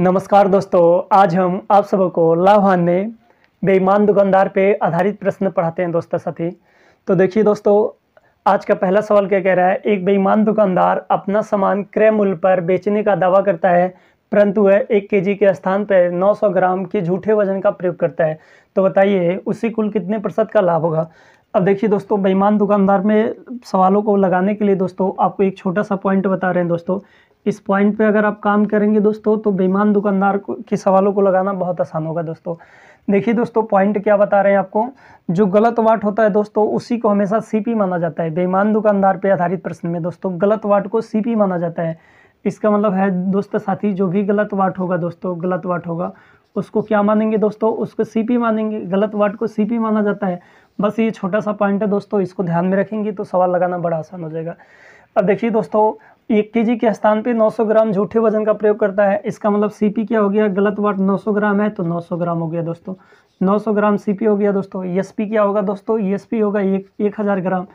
नमस्कार दोस्तों आज हम आप सबको लाभान में बेईमान दुकानदार पे आधारित प्रश्न पढ़ाते हैं दोस्तों साथी तो देखिए दोस्तों आज का पहला सवाल क्या कह रहा है एक बेईमान दुकानदार अपना सामान क्रय मूल्य पर बेचने का दावा करता है परंतु वह एक के जी के स्थान पर 900 ग्राम के झूठे वजन का प्रयोग करता है तो बताइए उसी कुल कितने प्रतिशत का लाभ होगा अब देखिए दोस्तों बेईमान दुकानदार में सवालों को लगाने के लिए दोस्तों आपको एक छोटा सा पॉइंट बता रहे हैं दोस्तों इस पॉइंट पे अगर आप काम करेंगे दोस्तों तो बेईमान दुकानदार के सवालों को लगाना बहुत आसान होगा दोस्तों देखिए दोस्तों पॉइंट क्या बता रहे हैं आपको जो गलत वाट होता है दोस्तों उसी को हमेशा सीपी माना जाता है बेईमान दुकानदार पे आधारित प्रश्न में दोस्तों गलत वाट को सीपी माना जाता है इसका मतलब है दोस्तों साथी जो भी गलत वाट होगा दोस्तों गलत वाट होगा उसको क्या मानेंगे दोस्तों उसको सी मानेंगे गलत वाट को सी माना जाता है बस ये छोटा सा पॉइंट है दोस्तों इसको ध्यान में रखेंगे तो सवाल लगाना बड़ा आसान हो जाएगा अब देखिए दोस्तों एक के जी के स्थान पे 900 ग्राम झूठे वजन का प्रयोग करता है इसका मतलब सीपी क्या हो गया गलत वर्ड 900 ग्राम है तो 900 ग्राम हो गया दोस्तों 900 ग्राम सीपी हो गया दोस्तों ईएसपी क्या होगा दोस्तों ईएसपी होगा एक एक हज़ार ग्राम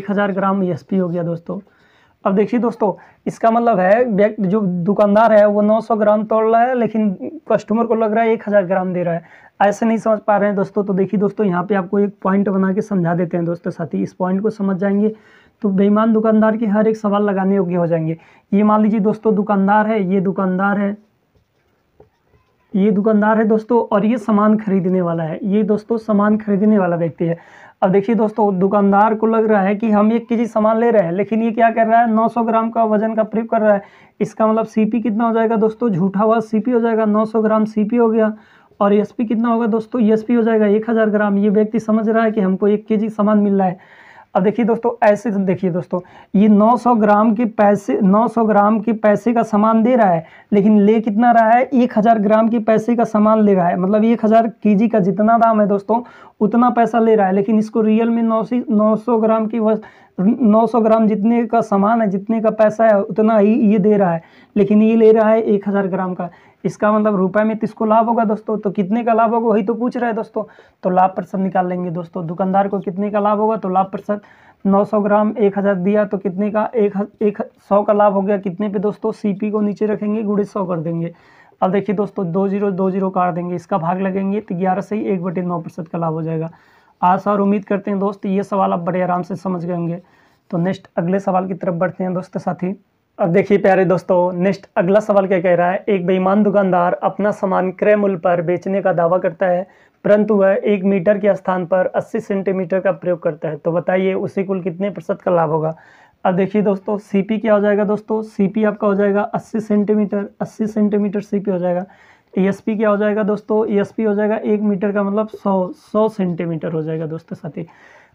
एक हज़ार ग्राम ईएसपी हो गया दोस्तों अब देखिए दोस्तों इसका मतलब है व्यक्ति जो दुकानदार है वो नौ ग्राम तोड़ रहा है लेकिन कस्टमर को लग रहा है एक हज़ार ग्राम दे रहा है ऐसे नहीं समझ पा रहे हैं दोस्तों तो देखिए दोस्तों यहाँ पर आपको एक पॉइंट बना के समझा देते हैं दोस्तों साथ इस पॉइंट को समझ जाएंगे तो बेईमान दुकानदार के हर एक सवाल लगाने योग्य हो जाएंगे ये मान लीजिए दोस्तों दुकानदार है ये दुकानदार है ये दुकानदार है दोस्तों और ये सामान खरीदने वाला है ये दोस्तों सामान खरीदने वाला व्यक्ति है अब देखिए दोस्तों दुकानदार को लग रहा है कि हम एक के जी सामान ले रहे हैं लेकिन ये क्या कर रहा है 900 ग्राम का वजन का प्रयोग कर रहा है इसका मतलब सीपी कितना हो जाएगा दोस्तों झूठा हुआ सीपी हो जाएगा 900 ग्राम सीपी हो गया और एसपी कितना होगा दोस्तों एसपी हो जाएगा एक हज़ार ग्राम ये व्यक्ति समझ रहा है कि हमको एक के जी सामान मिल रहा है अब देखिए दोस्तों ऐसे देखिए दोस्तों ये 900 ग्राम की पैसे 900 ग्राम की पैसे का सामान दे रहा है लेकिन ले कितना रहा है 1000 ग्राम की पैसे का सामान ले रहा है मतलब 1000 केजी का जितना दाम है दोस्तों उतना पैसा ले रहा है लेकिन इसको रियल में नौ नौ ग्राम की नौ 900 ग्राम जितने का सामान है जितने का पैसा है उतना ही ये दे रहा है लेकिन ये ले रहा है हज़ार ग्राम का इसका मतलब रुपए में किसको लाभ होगा दोस्तों तो कितने का लाभ होगा वही तो पूछ रहे हैं दोस्तों तो लाभ प्रतिशत निकाल लेंगे दोस्तों दुकानदार को कितने का लाभ होगा तो लाभ प्रतिशत नौ सौ ग्राम एक हज़ार दिया तो कितने का एक एक सौ का लाभ हो गया कितने पे दोस्तों सीपी को नीचे रखेंगे गुड़े सौ कर देंगे अब देखिए दोस्तों दो जीरो दो जीरो काट देंगे इसका भाग लगेंगे तो ग्यारह से ही एक बटे नौ प्रतिशत का लाभ हो जाएगा आशा और उम्मीद करते हैं दोस्त ये सवाल आप बड़े आराम से समझ गए होंगे तो नेक्स्ट अगले सवाल की तरफ बढ़ते हैं दोस्तों साथी अब देखिए प्यारे दोस्तों नेक्स्ट अगला सवाल क्या कह रहा है एक बेईमान दुकानदार अपना सामान क्रय मूल्य पर बेचने का दावा करता है परंतु वह एक मीटर के स्थान पर 80 सेंटीमीटर का प्रयोग करता है तो बताइए उसे कुल कितने प्रतिशत का लाभ होगा अब देखिए दोस्तों सीपी क्या हो जाएगा दोस्तों सीपी आपका हो जाएगा 80 सेंटीमीटर 80 सेंटीमीटर सीपी हो जाएगा ईएसपी क्या हो जाएगा दोस्तों ईएसपी हो जाएगा एक मीटर का मतलब सौ सौ सेंटीमीटर हो जाएगा दोस्तों साथी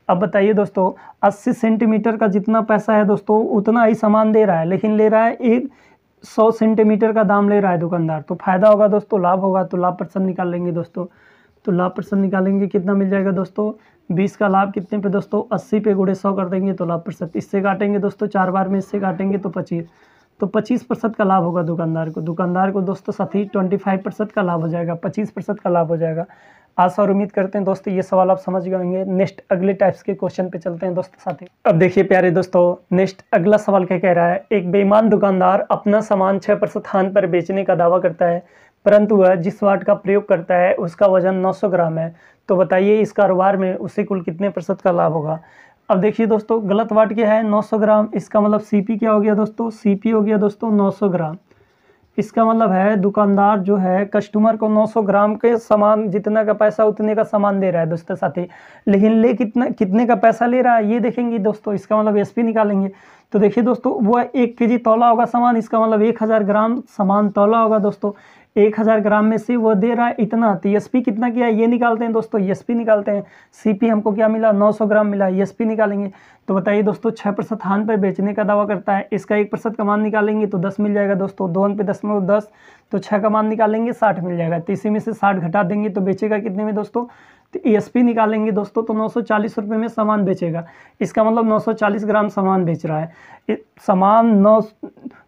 अब बताइए दोस्तों 80 सेंटीमीटर का जितना पैसा है दोस्तों उतना ही सामान दे रहा है लेकिन ले रहा है एक सौ सेंटीमीटर का दाम ले रहा है दुकानदार तो फायदा होगा दोस्तों लाभ होगा तो लाभ परसेंट निकाल लेंगे दोस्तों तो लाभ परसेंट निकालेंगे कितना मिल जाएगा दोस्तों बीस का लाभ कितने पे दोस्तों अस्सी पे गुड़े सौ कर देंगे तो लाभ परसेंट इससे काटेंगे दोस्तों चार बार में इससे काटेंगे तो पच्चीस तो पच्चीस प्रतिशत का लाभ होगा दुकानदार को दुकानदार को दोस्तों साथ ही ट्वेंटी फाइव प्रतिशत का लाभ हो जाएगा पच्चीस प्रतिशत का लाभ हो जाएगा आशा और उम्मीद करते हैं दोस्तों ये सवाल आप समझ गए होंगे नेक्स्ट अगले टाइप्स के क्वेश्चन पे चलते हैं दोस्तों साथी अब देखिए प्यारे दोस्तों नेक्स्ट अगला सवाल क्या कह रहा है एक बेईमान दुकानदार अपना सामान छः प्रतिशत पर बेचने का दावा करता है परंतु वह जिस वाट का प्रयोग करता है उसका वजन नौ ग्राम है तो बताइए इस कारोबार में उसे कुल कितने प्रतिशत का लाभ होगा अब देखिए दोस्तों गलत वाट क्या है नौ ग्राम इसका मतलब सी क्या हो गया दोस्तों सी हो गया दोस्तों नौ ग्राम इसका मतलब है दुकानदार जो है कस्टमर को 900 ग्राम के सामान जितना का पैसा उतने का सामान दे रहा है दोस्तों साथी लेकिन ले कितना कितने का पैसा ले रहा है ये देखेंगे दोस्तों इसका मतलब एसपी निकालेंगे तो देखिए दोस्तों वह एक के जी तोला होगा सामान इसका मतलब एक हज़ार ग्राम सामान तोला होगा दोस्तों एक हज़ार ग्राम में से वो दे रहा है इतना तो एस पी कितना किया ये निकालते हैं दोस्तों एस पी निकालते हैं सी पी हमको क्या मिला नौ सौ ग्राम मिला एस पी निकालेंगे तो बताइए दोस्तों छः प्रतिशत हान पर बेचने का दावा करता है इसका एक प्रतिशत कमान निकालेंगे तो दस मिल जाएगा दोस्तों दो अंक पे दस में मतलब दस तो छः कमान निकालेंगे साठ मिल जाएगा तो इसी में से साठ घटा देंगे तो बेचेगा कितने में दोस्तों तो ई e निकालेंगे दोस्तों तो नौ रुपये में सामान बेचेगा इसका मतलब नौ ग्राम सामान बेच रहा है सामान नौ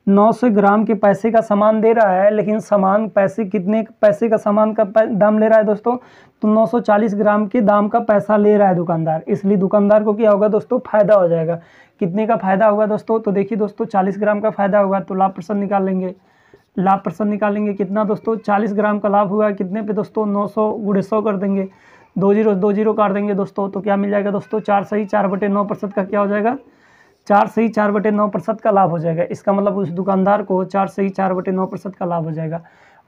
नौ सौ ग्राम के पैसे का सामान दे रहा है लेकिन सामान पैसे कितने पैसे का सामान का दाम ले रहा है दोस्तों तो 940 ग्राम के दाम का पैसा ले रहा है दुकानदार इसलिए दुकानदार को क्या होगा दोस्तों फायदा हो जाएगा कितने का फायदा होगा दोस्तों तो देखिए दोस्तों 40 ग्राम का फायदा होगा तो लाभ प्रसन्न निकाल लेंगे लाभ प्रसन्न निकालेंगे कितना दोस्तों 40 ग्राम का लाभ हुआ कितने पे दोस्तों नौ सौ गुड़े सौ कर देंगे दो जीरो दो जीरो काट देंगे दोस्तों तो क्या मिल जाएगा दोस्तों चार सही चार बटे नौ प्रतिशत का क्या हो जाएगा चार से ही चार बटे नौ प्रतिशत का लाभ हो जाएगा इसका मतलब उस दुकानदार को चार से ही चार बटे नौ प्रतिशत का लाभ हो जाएगा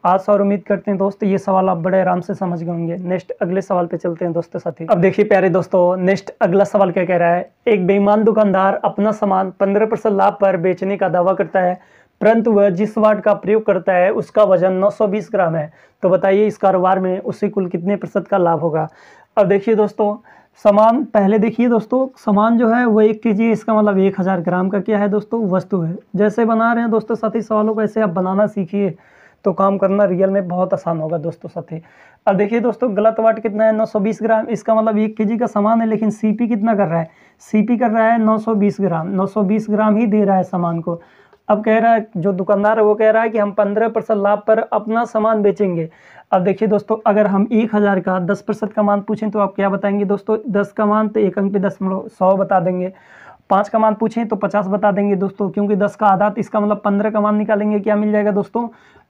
आशा और उम्मीद करते हैं दोस्त ये सवाल आप बड़े आराम से समझ गए होंगे नेक्स्ट अगले सवाल पे चलते हैं दोस्तों साथी अब देखिए प्यारे दोस्तों नेक्स्ट अगला सवाल क्या कह रहा है एक बेईमान दुकानदार अपना सामान 15 परसेंट लाभ पर बेचने का दावा करता है परंतु वह जिस वाट का प्रयोग करता है उसका वजन बीस ग्राम है तो बताइए इस कारोबार में उससे कुल कितने प्रतिशत का लाभ होगा अब देखिए दोस्तों सामान पहले देखिए दोस्तों सामान जो है वो एक के जी इसका मतलब एक हज़ार ग्राम का क्या है दोस्तों वस्तु है जैसे बना रहे हैं दोस्तों साथ सवालों को ऐसे आप बनाना सीखिए तो काम करना रियल में बहुत आसान होगा दोस्तों साथी अब देखिए दोस्तों गलत वाट कितना है 920 ग्राम इसका मतलब एक के का सामान है लेकिन सीपी कितना कर रहा है सीपी कर रहा है 920 ग्राम 920 ग्राम ही दे रहा है सामान को अब कह रहा है जो दुकानदार है वो कह रहा है कि हम पंद्रह परसेंट लाभ पर अपना सामान बेचेंगे अब देखिए दोस्तों अगर हम एक हज़ार का दस परसेंट का मान पूछें तो आप क्या बताएंगे दोस्तों दस का मान तो एक अंक पे दस सौ बता देंगे पाँच का मान पूछें तो पचास बता देंगे दोस्तों क्योंकि दस का आधा तो इसका मतलब पंद्रह का मान निकालेंगे क्या मिल जाएगा दोस्तों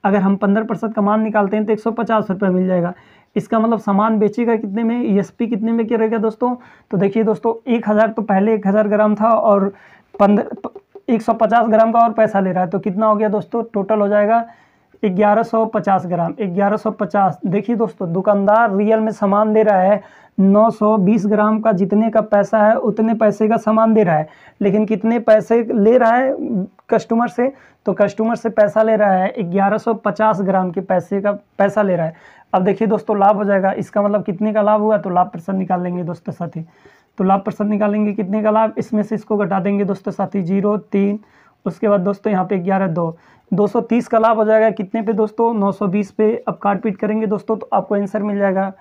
अगर हम पंद्रह परसेंट का मान निकालते हैं तो एक सौ पचास रुपये मिल जाएगा इसका मतलब सामान बेचेगा कितने में ई e कितने में क्या रहेगा दोस्तों तो देखिए दोस्तों एक हज़ार तो पहले एक हज़ार ग्राम था और पंद्रह एक सौ पचास ग्राम का और पैसा ले रहा है तो कितना हो गया दोस्तों टोटल हो जाएगा 1150 ग्राम 1150 देखिए दोस्तों दुकानदार रियल में सामान दे रहा है 920 ग्राम का जितने का पैसा है उतने पैसे का सामान दे रहा है लेकिन कितने पैसे ले रहा है कस्टमर से तो कस्टमर से पैसा ले रहा है 1150 ग्राम के पैसे का पैसा ले रहा है अब देखिए दोस्तों लाभ हो जाएगा इसका मतलब कितने का लाभ हुआ तो लाभ प्रसन्न निकाल लेंगे दोस्तों साथी तो लाभ प्रसन्न निकालेंगे कितने का लाभ इसमें से इसको घटा देंगे दोस्तों साथी जीरो तीन उसके बाद दोस्तों यहाँ पे ग्यारह दो दो सौ तीस का लाभ हो जाएगा कितने पे दोस्तों नौ सौ बीस पे अब काट पीट करेंगे दोस्तों तो आपको आंसर मिल जाएगा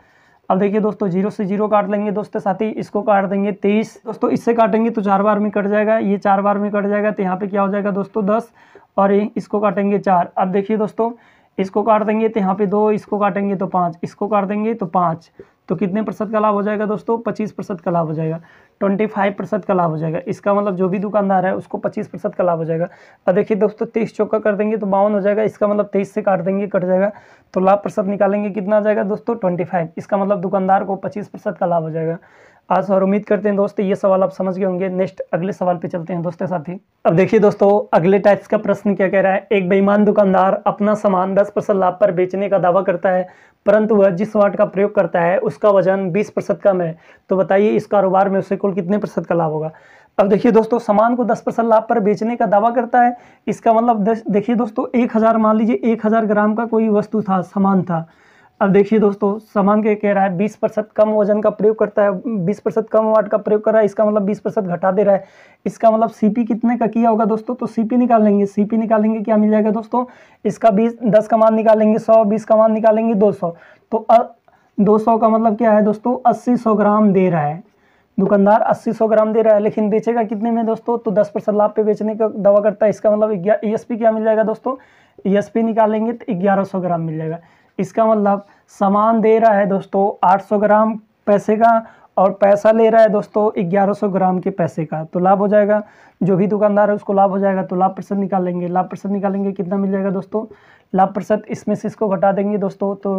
अब देखिए दोस्तों जीरो से जीरो काट लेंगे दोस्तों साथ ही इसको काट देंगे तेईस दोस्तों इससे काटेंगे तो चार बार में कट जाएगा ये चार बार में कट जाएगा तो यहाँ पे क्या हो जाएगा दोस्तों दस और इसको काटेंगे चार अब देखिए दोस्तों इसको काट देंगे तो यहाँ पे दो इसको काटेंगे तो पाँच इसको काट देंगे तो पाँच तो कितने प्रतिशत का लाभ हो जाएगा दोस्तों पच्चीस प्रतिशत का लाभ हो जाएगा ट्वेंटी फाइव प्रतिशत का लाभ हो जाएगा इसका मतलब जो भी दुकानदार है उसको पच्चीस प्रतिशत का लाभ हो जाएगा और देखिए दोस्तों तेईस चौका कर देंगे तो बावन हो जाएगा इसका मतलब तेईस से काट देंगे कट जाएगा तो लाभ प्रतिशत निकालेंगे कितना आ जाएगा दोस्तों ट्वेंटी फाइव इसका मतलब दुकानदार को पच्चीस का लाभ हो जाएगा आशा और उम्मीद करते हैं दोस्तों ये सवाल आप समझ गए होंगे नेक्स्ट अगले सवाल पे चलते हैं दोस्तों साथी अब देखिए दोस्तों अगले टाइप्स का प्रश्न क्या कह रहा है एक बेईमान दुकानदार अपना सामान 10 परसेंट लाभ पर बेचने का दावा करता है परंतु वह जिस वाट का प्रयोग करता है उसका वजन बीस प्रतिशत कम है तो बताइए इस कारोबार में उसे कुल कितने प्रतिशत का लाभ होगा अब देखिए दोस्तों सामान को दस परसेंट लाभ पर बेचने का दावा करता है इसका मतलब देखिए दोस्तों एक हज़ार मान लीजिए एक हज़ार ग्राम का कोई वस्तु था सामान था अब देखिए दोस्तों समान के कह रहा है बीस प्रतिशत कम वजन का प्रयोग करता है बीस प्रतिशत कम वाट का प्रयोग कर रहा है इसका मतलब बीस प्रतिशत घटा दे रहा है इसका मतलब सीपी कितने का किया होगा दोस्तों तो सीपी निकालेंगे सीपी निकालेंगे क्या मिल जाएगा दोस्तों इसका बीस दस का मान निकालेंगे सौ बीस का मान निकालेंगे दो सौ तो दो सौ का मतलब क्या है दोस्तों अस्सी सौ ग्राम दे रहा है दुकानदार अस्सी सौ ग्राम दे रहा है लेकिन बेचेगा कितने में दोस्तों तो दस परसेंट लाभ पे बेचने का दवा करता है इसका मतलब ई एस पी क्या मिल जाएगा दोस्तों ई एस पी निकालेंगे तो ग्यारह सौ ग्राम मिल जाएगा इसका मतलब सामान दे रहा है दोस्तों 800 ग्राम पैसे का और पैसा ले रहा है दोस्तों 1100 ग्राम के पैसे का तो लाभ हो जाएगा जो भी दुकानदार है उसको लाभ हो जाएगा तो लाभ प्रतिशत निकालेंगे लाभ प्रतिशत निकालेंगे कितना मिल जाएगा दोस्तों लाभ प्रतिशत इसमें से इसको घटा देंगे दोस्तों तो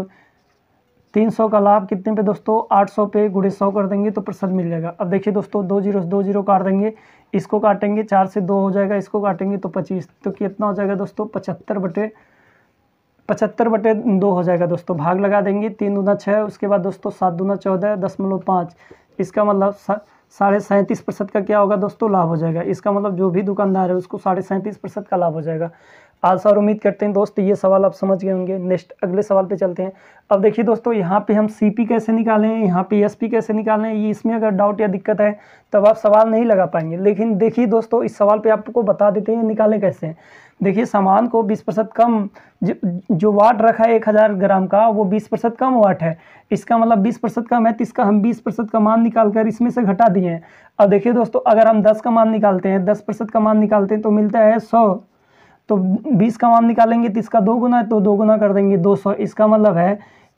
300 का लाभ कितने पे दोस्तों 800 पे गुड़े सौ कर देंगे तो प्रतिशत मिल जाएगा अब देखिए दोस्तों दो जीरो दो जीरो काट देंगे इसको काटेंगे चार से दो हो जाएगा इसको काटेंगे तो पच्चीस तो कितना हो जाएगा दोस्तों पचहत्तर बटे पचहत्तर बटे दो हो जाएगा दोस्तों भाग लगा देंगे तीन दूना छः उसके बाद दोस्तों सात दूना चौदह दशमलव पाँच इसका मतलब साढ़े सैंतीस प्रतिशत का क्या होगा दोस्तों लाभ हो जाएगा इसका मतलब जो भी दुकानदार है उसको साढ़े सैंतीस प्रतिशत का लाभ हो जाएगा आशा और उम्मीद करते हैं दोस्त ये सवाल आप समझ गए होंगे नेक्स्ट अगले सवाल पे चलते हैं अब देखिए दोस्तों यहाँ पे हम सीपी कैसे निकालें यहाँ पे एसपी कैसे निकालें ये इसमें अगर डाउट या दिक्कत है तब आप सवाल नहीं लगा पाएंगे लेकिन देखिए दोस्तों इस सवाल पर आपको बता देते हैं निकालें कैसे हैं देखिए सामान को 20 प्रतिशत कम जो वाट रखा है 1000 ग्राम का वो 20 प्रतिशत कम वाट है इसका मतलब 20 प्रतिशत कम है तो इसका हम 20 प्रतिशत का मान निकाल कर इसमें से घटा दिए हैं अब देखिए दोस्तों अगर हम 10 का मान निकालते हैं 10 प्रतिशत का मान निकालते हैं तो मिलता है सौ तो बीस का मान निकालेंगे तो इसका दो गुना है तो दो गुना कर देंगे दो सौ इसका मतलब है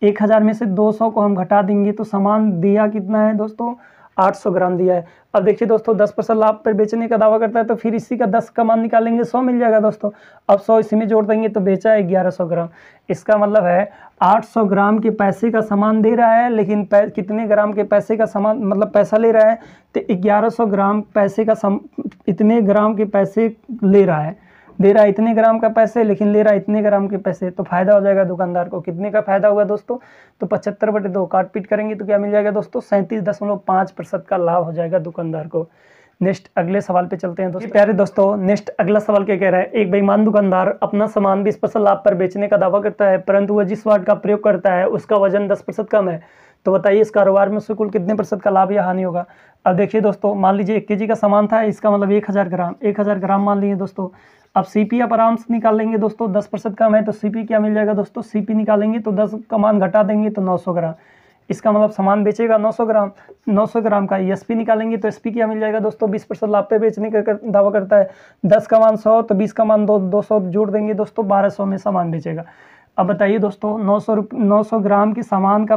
एक हज़ार में से दो सौ को हम घटा देंगे तो सामान दिया कितना है दोस्तों 800 ग्राम दिया है अब देखिए दोस्तों 10 परसेंट लाभ पर बेचने का दावा करता है तो फिर इसी का 10 का मान निकालेंगे 100 मिल जाएगा दोस्तों अब 100 इसी में जोड़ देंगे तो बेचा है 1100 ग्राम इसका मतलब है 800 ग्राम के पैसे का सामान दे रहा है लेकिन कितने ग्राम के पैसे का सामान मतलब पैसा ले रहा है तो ग्यारह ग्राम पैसे का सम इतने ग्राम के पैसे ले रहा है दे रहा है इतने ग्राम का पैसे लेकिन ले रहा है इतने ग्राम के पैसे तो फायदा हो जाएगा दुकानदार को कितने का फायदा हुआ दोस्तों तो पचहत्तर बटे दो काट पीट करेंगे तो क्या मिल जाएगा दोस्तों सैंतीस दशमलव पाँच प्रतिशत का लाभ हो जाएगा दुकानदार को नेक्स्ट अगले सवाल पे चलते हैं दोस्तों प्यारे दोस्तों नेक्स्ट अगला सवाल क्या कह रहा है एक बेईमान दुकानदार अपना सामान बीस प्रतिशत लाभ पर बेचने का दावा करता है परंतु वह जिस वार्ड का प्रयोग करता है उसका वजन दस प्रतिशत कम है तो बताइए इस कारोबार में उससे कुल कितने प्रतिशत का लाभ या हानि होगा अब देखिए दोस्तों मान लीजिए एक के का सामान था इसका मतलब एक हज़ार ग्राम एक हज़ार ग्राम मान लीजिए दोस्तों अब सीपी आप आराम से निकालेंगे दोस्तों दस परसेंट कम है तो सीपी क्या मिल जाएगा दोस्तों सीपी निकालेंगे तो दस का मान घटा देंगे तो नौ सौ ग्राम इसका मतलब सामान बेचेगा 900 ग्राम 900 ग्राम का पी e निकालेंगे तो पी क्या मिल जाएगा दोस्तों 20 परसेंट लाभ पे बेचने का कर, दावा करता है 10 का मान 100 तो 20 का मान दो 200 जोड़ देंगे दोस्तों 1200 में सामान बेचेगा अब बताइए दोस्तों 900 900 ग्राम के सामान का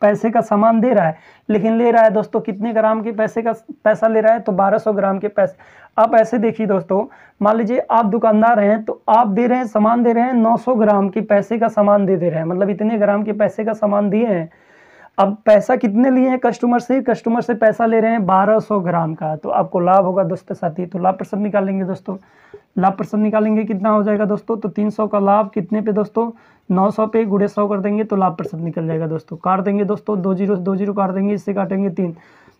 पैसे का सामान दे रहा है लेकिन ले रहा है दोस्तों कितने ग्राम के पैसे का पैसा ले रहा है तो 1200 ग्राम के पैसे आप ऐसे देखिए दोस्तों मान लीजिए आप दुकानदार हैं तो आप दे रहे हैं सामान दे रहे हैं 900 ग्राम के पैसे का सामान दे दे रहे हैं मतलब इतने ग्राम के पैसे का सामान दिए हैं अब पैसा कितने लिए हैं कस्टमर से कस्टमर से पैसा ले रहे हैं सौ ग्राम का तो आपको लाभ होगा दोस्तों साथी तो लाभ परसेंट निकालेंगे दोस्तों लाभ परसेंट निकालेंगे कितना हो जाएगा दोस्तों तो सौ का लाभ कितने पे दोस्तों नौ सौ पे गुड़े सौ कर देंगे तो लाभ प्रतिशत निकल जाएगा दोस्तों काट देंगे दोस्तों दो जीरो दो जीरो काट देंगे इससे काटेंगे तीन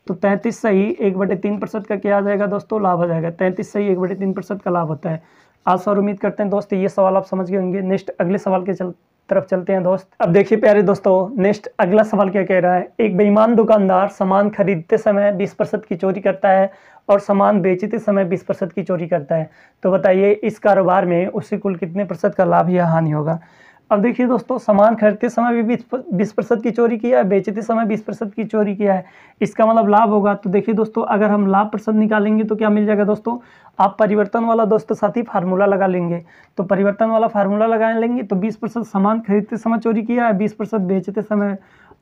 तो तैंतीस सही एक बटे तीन प्रतिशत का क्या आ जाएगा दोस्तों लाभ आ जाएगा तैंतीस सही एक बटे तीन प्रतिशत का लाभ होता है आशा और उम्मीद करते हैं दोस्त ये सवाल आप समझ गए होंगे नेक्स्ट अगले सवाल के चल तरफ चलते हैं दोस्त अब देखिए प्यारे दोस्तों नेक्स्ट अगला सवाल क्या कह रहा है एक बेईमान दुकानदार सामान खरीदते समय 20 प्रतिशत की चोरी करता है और सामान बेचते समय 20 प्रतिशत की चोरी करता है तो बताइए इस कारोबार में उसे कुल कितने प्रतिशत का लाभ या हानि होगा अब देखिए दोस्तों सामान खरीदते समय भी बीस प्रतिशत की चोरी किया है बेचते समय बीस प्रतिशत की चोरी किया है इसका मतलब लाभ होगा तो देखिए दोस्तों अगर हम लाभ प्रतिशत निकालेंगे तो क्या मिल जाएगा दोस्तों आप परिवर्तन वाला दोस्तों साथ ही फार्मूला लगा लेंगे तो परिवर्तन वाला फार्मूला लगा लेंगे तो बीस प्रतिशत सामान खरीदते समय चोरी किया है बीस प्रतिशत बेचते समय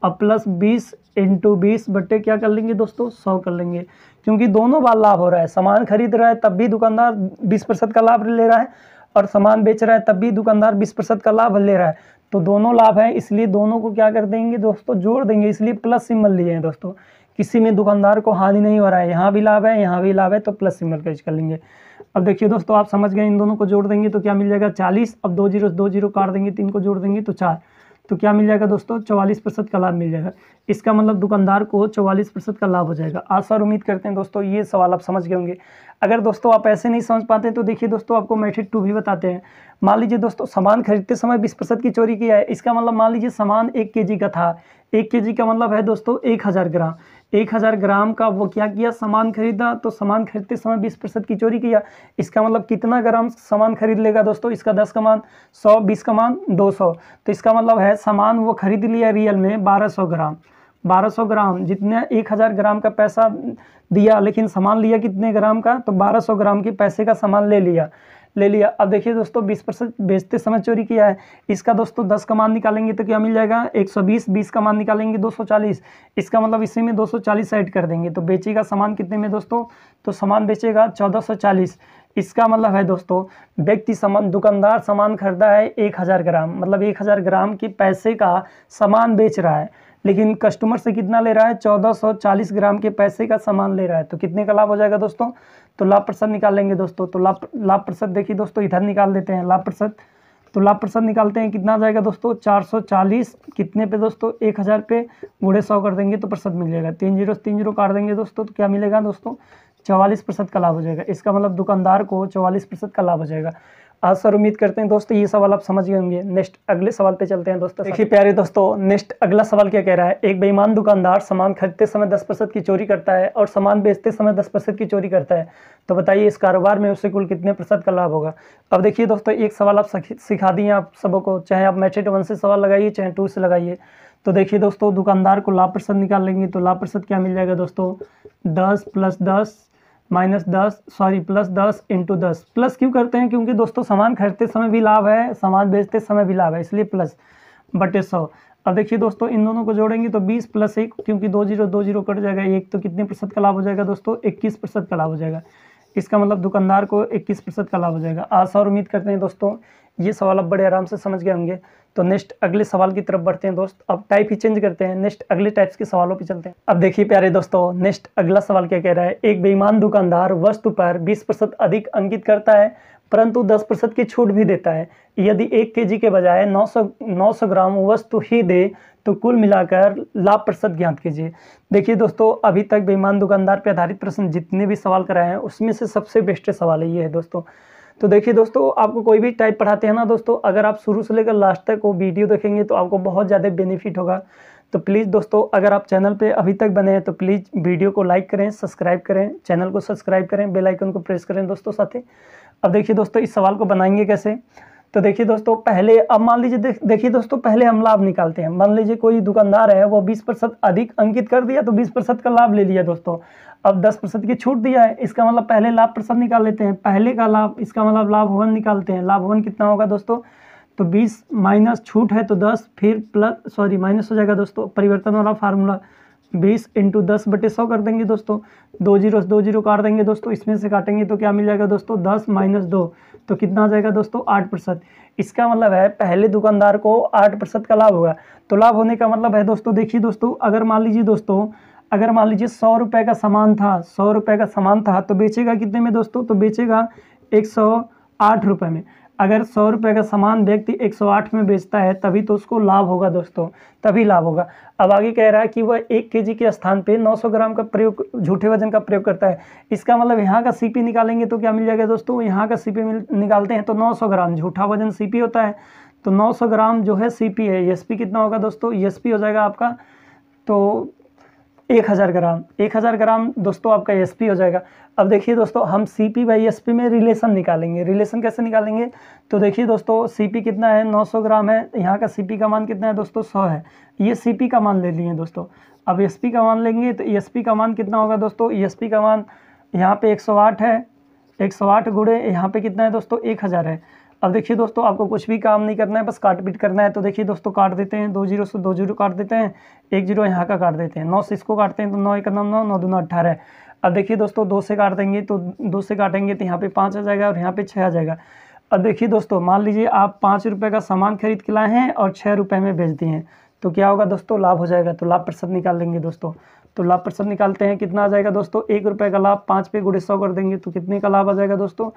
अब प्लस बीस इंटू बीस बट्टे क्या कर लेंगे दोस्तों सौ कर लेंगे क्योंकि दोनों बार लाभ हो रहा है सामान खरीद रहा है तब भी दुकानदार बीस प्रतिशत का लाभ ले रहा है और सामान बेच रहा है तब भी दुकानदार बीस प्रतिशत का लाभ ले रहा है तो दोनों लाभ है इसलिए दोनों को क्या कर देंगे दोस्तों जोड़ देंगे इसलिए प्लस सिम्बल लिए हैं दोस्तों किसी में दुकानदार को हानि नहीं हो रहा है यहाँ भी लाभ है यहाँ भी लाभ है तो प्लस सिम्बल का कर लेंगे अब देखिए दोस्तों आप समझ गए इन दोनों को जोड़ देंगे तो क्या मिल जाएगा चालीस अब दो जीरो दो जीरो काट देंगे तीन को जोड़ देंगे तो चार तो क्या मिल जाएगा दोस्तों चौवालीस प्रतिशत का लाभ मिल जाएगा इसका मतलब दुकानदार को चौवालीस प्रतिशत का लाभ हो जाएगा आशा और उम्मीद करते हैं दोस्तों ये सवाल आप समझ गए होंगे अगर दोस्तों आप ऐसे नहीं समझ पाते तो देखिए दोस्तों आपको मेथड टू भी बताते हैं मान लीजिए दोस्तों सामान खरीदते समय बीस प्रतिशत की चोरी किया है इसका मतलब मान लीजिए सामान एक के का था एक के का मतलब है दोस्तों एक हज़ार ग्राम एक हज़ार ग्राम का वो क्या किया सामान खरीदा तो सामान खरीदते समय बीस प्रतिशत की चोरी किया इसका मतलब कितना ग्राम सामान खरीद लेगा दोस्तों इसका दस का मान सौ बीस का मान दो सौ तो इसका मतलब है सामान वो खरीद लिया रियल में बारह सौ ग्राम 1200 ग्राम जितने 1000 ग्राम का पैसा दिया लेकिन सामान लिया कितने ग्राम का तो 1200 ग्राम के पैसे का सामान ले लिया ले लिया अब देखिए दोस्तों 20 परसेंट बेचते समय चोरी किया है इसका दोस्तों 10 का मान निकालेंगे तो क्या मिल जाएगा 120 20 का मान निकालेंगे 240 इसका मतलब इसी में 240 ऐड कर देंगे तो बेचेगा सामान कितने में दोस्तों तो सामान बेचेगा चालीस इसका मतलब है दोस्तों व्यक्ति सामान दुकानदार सामान खरीदा है एक हज़ार ग्राम मतलब एक हज़ार ग्राम के पैसे का सामान बेच रहा है लेकिन कस्टमर से कितना ले रहा है 1440 ग्राम के पैसे का सामान ले रहा है तो कितने का लाभ हो जाएगा दोस्तों तो लाभ प्रसाद निकाल लेंगे दोस्तों तो लाभ लाभ प्रसाद देखिए दोस्तों इधर निकाल देते हैं लाभ प्रसाद तो लाभ प्रसाद निकालते हैं कितना जाएगा दोस्तों 440 कितने पे दोस्तों एक हज़ार पे गुड़े सौ कर देंगे तो प्रसाद मिल जाएगा तीन जीरो तीन जीरो काट देंगे दोस्तों तो क्या मिलेगा दोस्तों चवालीस प्रतिशत का लाभ हो जाएगा इसका मतलब दुकानदार को चौवालीस प्रतिशत का लाभ हो जाएगा आज सर उम्मीद करते हैं दोस्तों ये सवाल आप समझ गए होंगे नेक्स्ट अगले सवाल पे चलते हैं दोस्तों देखिए प्यारे दोस्तों नेक्स्ट अगला सवाल क्या कह रहा है एक बेईमान दुकानदार सामान खरीदते समय दस प्रतिशत की चोरी करता है और सामान बेचते समय दस प्रतिशत की चोरी करता है तो बताइए इस कारोबार में उसे कुल कितने प्रतिशत का लाभ होगा अब देखिए दोस्तों एक सवाल आप सिखा दिए आप सबको चाहे आप मैट्रिक वन से सवाल लगाइए चाहे टू से लगाइए तो देखिए दोस्तों दुकानदार को लाभ प्रतिशत निकाल लेंगे तो लाभ प्रतिशत क्या मिल जाएगा दोस्तों दस प्लस दस माइनस दस सॉरी प्लस दस इंटू दस प्लस क्यों करते हैं क्योंकि दोस्तों सामान खरीदते समय भी लाभ है सामान बेचते समय भी लाभ है इसलिए प्लस बटे सौ अब देखिए दोस्तों इन दोनों को जोड़ेंगे तो बीस प्लस एक क्योंकि दो जीरो दो जीरो कट जाएगा एक तो कितने प्रतिशत का लाभ हो जाएगा दोस्तों इक्कीस प्रतिशत का लाभ हो जाएगा इसका मतलब दुकानदार को इक्कीस प्रतिशत का लाभ हो जाएगा आशा और उम्मीद करते हैं दोस्तों ये सवाल आप बड़े आराम से समझ गए होंगे तो नेक्स्ट अगले सवाल की तरफ बढ़ते हैं दोस्त अब टाइप ही चेंज करते हैं नेक्स्ट अगले टाइप्स के सवालों पर चलते हैं अब देखिए प्यारे दोस्तों नेक्स्ट अगला सवाल क्या कह रहा है एक बेईमान दुकानदार वस्तु पर बीस प्रतिशत अधिक अंकित करता है परंतु 10 प्रतिशत की छूट भी देता है यदि एक के के बजाय 900 900 ग्राम वस्तु ही दे तो कुल मिलाकर लाभ प्रतिशत ज्ञात कीजिए देखिए दोस्तों अभी तक बेईमान दुकानदार पर आधारित प्रश्न जितने भी सवाल कराए हैं उसमें से सबसे बेस्ट सवाल ये है दोस्तों तो देखिए दोस्तों आपको कोई भी टाइप पढ़ाते हैं ना दोस्तों अगर आप शुरू से लेकर लास्ट तक वो वीडियो देखेंगे तो आपको बहुत ज़्यादा बेनिफिट होगा तो प्लीज़ दोस्तों अगर आप चैनल पे अभी तक बने हैं तो प्लीज़ वीडियो को लाइक करें सब्सक्राइब करें चैनल को सब्सक्राइब करें बेल आइकन को प्रेस करें दोस्तों साथ ही अब देखिए दोस्तों इस सवाल को बनाएंगे कैसे तो देखिए दोस्तों पहले अब मान लीजिए देखिए दोस्तों पहले हम लाभ निकालते हैं मान लीजिए कोई दुकानदार है वो 20 प्रतिशत अधिक अंकित कर दिया तो 20 प्रतिशत का लाभ ले लिया दोस्तों अब 10 प्रतिशत की छूट दिया है इसका मतलब पहले लाभ प्रतिशत निकाल लेते हैं पहले का लाभ इसका मतलब लाभवन निकालते हैं लाभवन कितना होगा दोस्तों तो बीस माइनस छूट है तो दस फिर प्लस सॉरी माइनस हो जाएगा दोस्तों परिवर्तन वाला फार्मूला बीस इंटू दस बटे सौ कर देंगे दोस्तों दो जीरो दो जीरो काट देंगे दोस्तों इसमें से काटेंगे तो क्या मिल जाएगा दोस्तों दस माइनस दो तो कितना आ जाएगा दोस्तों आठ प्रतिशत इसका मतलब है पहले दुकानदार को आठ प्रतिशत का लाभ होगा तो लाभ होने का मतलब है दोस्तों देखिए दोस्तों अगर मान लीजिए दोस्तों अगर मान लीजिए सौ रुपये का सामान था सौ रुपये का सामान था तो बेचेगा कितने में दोस्तों तो बेचेगा एक सौ आठ रुपये में अगर सौ रुपये का सामान व्यक्ति 108 में बेचता है तभी तो उसको लाभ होगा दोस्तों तभी लाभ होगा अब आगे कह रहा है कि वह एक के जी के स्थान पे 900 ग्राम का प्रयोग झूठे वजन का प्रयोग करता है इसका मतलब यहाँ का सीपी निकालेंगे तो क्या मिल जाएगा दोस्तों यहाँ का सीपी निकालते हैं तो 900 ग्राम झूठा वजन सीपी होता है तो सौ ग्राम जो है सीपी है पी कितना होगा दोस्तों पी हो जाएगा आपका तो एक हज़ार ग्राम एक हज़ार ग्राम दोस्तों आपका एस हो जाएगा अब देखिए दोस्तों हम सी पी बाई एस में रिलेशन निकालेंगे रिलेशन कैसे निकालेंगे तो देखिए दोस्तों सी पी कितना है 900 ग्राम है यहाँ का सी पी का मान कितना है दोस्तों 100 है ये सी पी का मान ले लिए दोस्तों अब एस पी का मान लेंगे तो एस पी का मान कितना होगा दोस्तों एस पी का मान यहाँ पे 108 है 108 सौ गुड़े यहाँ पे कितना है दोस्तों एक हज़ार है अब देखिए दोस्तों आपको कुछ भी काम नहीं करना है बस काट पीट करना है तो देखिए दोस्तों काट देते हैं दो जीरो से दो जीरो काट देते हैं एक जीरो यहाँ का काट देते हैं नौ से इसको काटते हैं तो नौ एक नौ नौ नौ दो नौ अट्ठारह अब देखिए दोस्तों दो से काट देंगे तो दो से काटेंगे तो यहाँ पर पाँच आ जाएगा और यहाँ पर छः आ जाएगा अब देखिए दोस्तों मान लीजिए आप पाँच रुपये का सामान खरीद के लाए हैं और छः रुपये में भेज दिए हैं तो क्या होगा दोस्तों लाभ हो जाएगा तो लाभ प्रतिशत निकाल लेंगे दोस्तों तो लाभ प्रतिशत निकालते हैं कितना आ जाएगा दोस्तों एक रुपये का लाभ पाँच पे गुड़े सौ कर देंगे तो कितने का लाभ आ जाएगा दोस्तों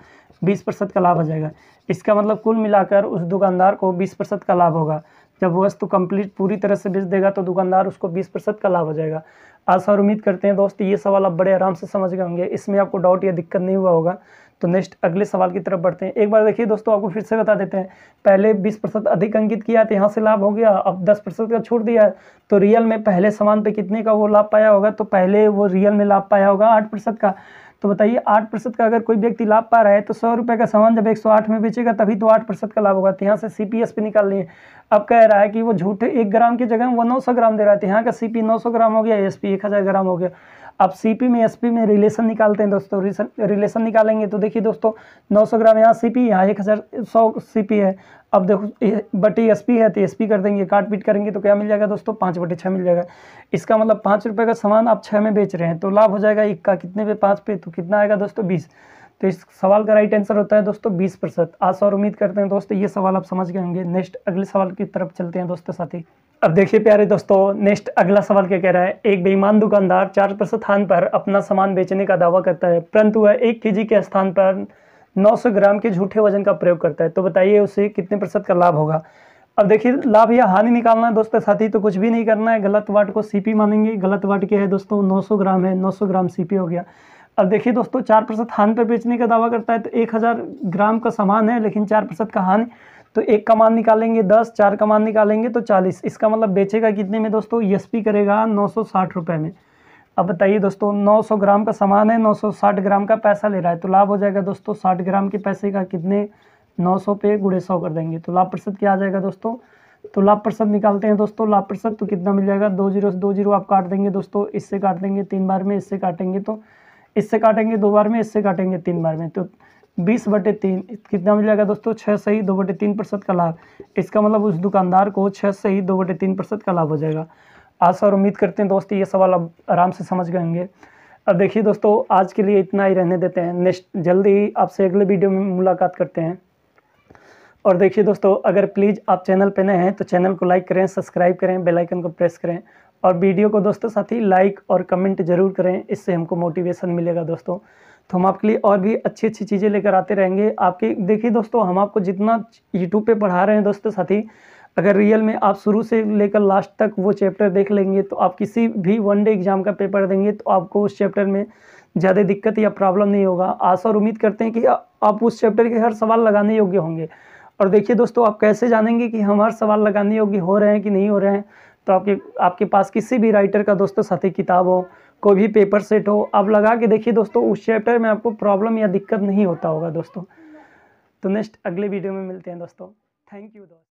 बीस प्रतिशत का लाभ आ जाएगा इसका मतलब कुल मिलाकर उस दुकानदार को बीस प्रतिशत का लाभ होगा जब वस्तु कंप्लीट पूरी तरह से बेच देगा तो दुकानदार उसको बीस प्रतिशत का लाभ हो जाएगा आशा और उम्मीद करते हैं दोस्त ये सवाल आप बड़े आराम से समझ गए होंगे इसमें आपको डाउट या दिक्कत नहीं हुआ होगा तो नेक्स्ट अगले सवाल की तरफ बढ़ते हैं एक बार देखिए दोस्तों आपको फिर से बता देते हैं पहले बीस प्रतिशत अधिक अंकित किया तो यहाँ से लाभ हो गया अब दस प्रतिशत का छोड़ दिया तो रियल में पहले सामान पे कितने का वो लाभ पाया होगा तो पहले वो रियल में लाभ पाया होगा आठ प्रतिशत का तो बताइए आठ प्रतिशत का अगर कोई व्यक्ति लाभ पा रहा है तो सौ रुपये का सामान जब एक सौ आठ में बेचेगा तभी तो आठ प्रतिशत का लाभ होगा तो यहाँ से सी पी एस पे निकाल लिए अब कह रहा है कि वो झूठे एक ग्राम की जगह वो नौ सौ ग्राम दे रहा है तो यहाँ का सी पी नौ सौ ग्राम हो गया एस पी एक हज़ार ग्राम हो गया अब सीपी में एसपी में रिलेशन निकालते हैं दोस्तों रिलेशन निकालेंगे तो देखिए दोस्तों 900 ग्राम यहाँ सीपी यहाँ एक हज़ार सौ सीपी है अब देखो बटे एस पी है तो एस पी कर देंगे काट पीट करेंगे तो क्या मिल जाएगा दोस्तों पाँच बटे छः मिल जाएगा इसका मतलब पाँच रुपये का सामान आप छः में बेच रहे हैं तो लाभ हो जाएगा एक का कितने पे पाँच पे तो कितना आएगा दोस्तों बीस तो इस सवाल का राइट आंसर होता है दोस्तों बीस प्रतिशत आशा और उम्मीद करते हैं दोस्तों ये सवाल आप समझ गए होंगे नेक्स्ट अगले सवाल की तरफ चलते हैं दोस्तों साथी अब देखिए प्यारे दोस्तों नेक्स्ट अगला सवाल क्या कह रहा है एक बेईमान दुकानदार चार प्रतिशत स्थान पर अपना सामान बेचने का दावा करता है परंतु वह एक के के स्थान पर नौ ग्राम के झूठे वजन का प्रयोग करता है तो बताइए उसे कितने प्रतिशत का लाभ होगा अब देखिए लाभ या हानि निकालना है दोस्तों साथी तो कुछ भी नहीं करना है गलत वाट को सीपी मानेंगे गलत वाट क्या है दोस्तों 900 ग्राम है 900 ग्राम सीपी हो गया अब देखिए दोस्तों चार प्रतिशत हानि पर बेचने का दावा करता है तो एक हज़ार ग्राम का सामान है लेकिन चार प्रतिशत का हानि तो एक का मान निकालेंगे दस चार का मान निकालेंगे तो चालीस इसका मतलब बेचेगा कितने में दोस्तों पी e करेगा नौ सौ साठ रुपये में अब बताइए दोस्तों सौ ग्राम का सामान है साठ ग्राम का पैसा ले रहा है तो लाभ हो जाएगा दोस्तों साठ ग्राम के पैसे का कितने सौ पे गुड़े सौ कर देंगे तो लाभ प्रतिशत क्या आ जाएगा दोस्तों तो लाभ प्रतिशत निकालते हैं दोस्तों लाभ प्रतिशत तो कितना मिल जाएगा दो जीरो दो जीरो आप काट देंगे दोस्तों इससे काट देंगे तीन बार में इससे काटेंगे तो इससे काटेंगे दो बार में इससे काटेंगे तीन बार में तो बीस बटे तीन कितना मिल जाएगा दोस्तों छः से ही दो बटे तीन प्रतिशत का लाभ इसका मतलब उस दुकानदार को छः से ही दो बटे तीन प्रतिशत का लाभ हो जाएगा आशा और उम्मीद करते हैं दोस्त ये सवाल अब आराम से समझ गए होंगे अब देखिए दोस्तों आज के लिए इतना ही रहने देते हैं नेक्स्ट जल्दी ही आपसे अगले वीडियो में मुलाकात करते हैं और देखिए दोस्तों अगर प्लीज़ आप चैनल पर नए हैं तो चैनल को लाइक करें सब्सक्राइब करें बेलाइकन को प्रेस करें और वीडियो को दोस्तों साथ ही लाइक और कमेंट जरूर करें इससे हमको मोटिवेशन मिलेगा दोस्तों तो हम आपके लिए और भी अच्छी अच्छी चीज़ें लेकर आते रहेंगे आपकी देखिए दोस्तों हम आपको जितना यूट्यूब पे पढ़ा रहे हैं दोस्तों साथ अगर रियल में आप शुरू से लेकर लास्ट तक वो चैप्टर देख लेंगे तो आप किसी भी वन डे एग्ज़ाम का पेपर देंगे तो आपको उस चैप्टर में ज़्यादा दिक्कत या प्रॉब्लम नहीं होगा आशा और उम्मीद करते हैं कि आप उस चैप्टर के हर सवाल लगाने योग्य होंगे और देखिए दोस्तों आप कैसे जानेंगे कि हम हर सवाल लगाने योग्य हो रहे हैं कि नहीं हो रहे हैं तो आपके आपके पास किसी भी राइटर का दोस्तों साथी किताब हो कोई भी पेपर सेट हो आप लगा के देखिए दोस्तों उस चैप्टर में आपको प्रॉब्लम या दिक्कत नहीं होता होगा दोस्तों तो नेक्स्ट अगले वीडियो में मिलते हैं दोस्तों थैंक यू दोस्तों